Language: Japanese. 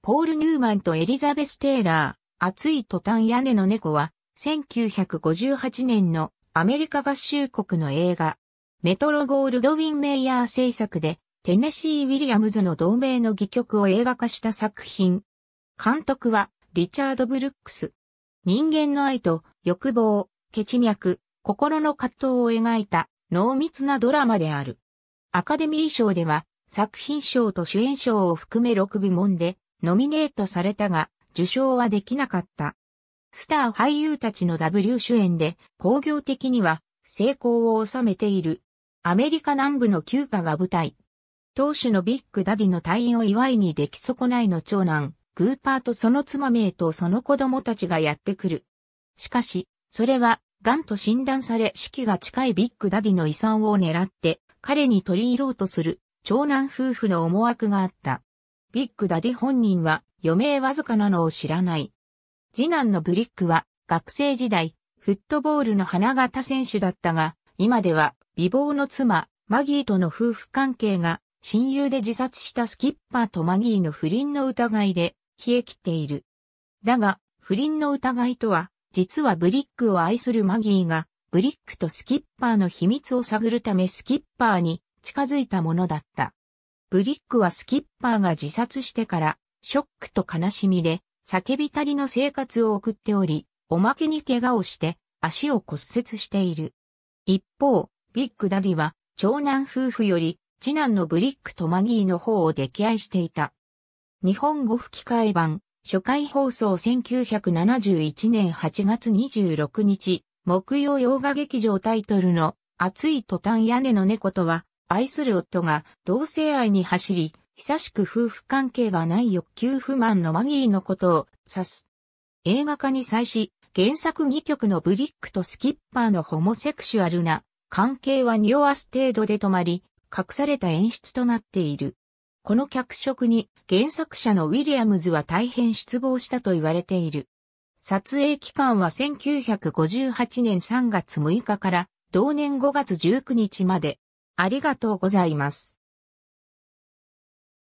ポール・ニューマンとエリザベス・テイラー、熱いトタン屋根の猫は、1958年のアメリカ合衆国の映画、メトロゴールドウィン・メイヤー制作で、テネシー・ウィリアムズの同名の戯曲を映画化した作品。監督は、リチャード・ブルックス。人間の愛と欲望、ケチ脈、心の葛藤を描いた濃密なドラマである。アカデミー賞では、作品賞と主演賞を含め6部門で、ノミネートされたが、受賞はできなかった。スター俳優たちの W 主演で、工業的には成功を収めている。アメリカ南部の休暇が舞台。当主のビッグダディの退院を祝いに出来損ないの長男、グーパーとその妻名とその子供たちがやってくる。しかし、それは、ンと診断され死期が近いビッグダディの遺産を狙って、彼に取り入ろうとする、長男夫婦の思惑があった。ビッグダディ本人は余命わずかなのを知らない。次男のブリックは学生時代、フットボールの花形選手だったが、今では美貌の妻、マギーとの夫婦関係が親友で自殺したスキッパーとマギーの不倫の疑いで冷え切っている。だが、不倫の疑いとは、実はブリックを愛するマギーが、ブリックとスキッパーの秘密を探るためスキッパーに近づいたものだった。ブリックはスキッパーが自殺してから、ショックと悲しみで、叫びたりの生活を送っており、おまけに怪我をして、足を骨折している。一方、ビッグダディは、長男夫婦より、次男のブリックとマギーの方を溺愛していた。日本語吹き替え版、初回放送1971年8月26日、木曜洋画劇場タイトルの、熱い途端屋根の猫とは、愛する夫が同性愛に走り、久しく夫婦関係がない欲求不満のマギーのことを指す。映画化に際し、原作2曲のブリックとスキッパーのホモセクシュアルな関係は匂わす程度で止まり、隠された演出となっている。この脚色に原作者のウィリアムズは大変失望したと言われている。撮影期間は1958年3月6日から同年5月19日までありがとうございます。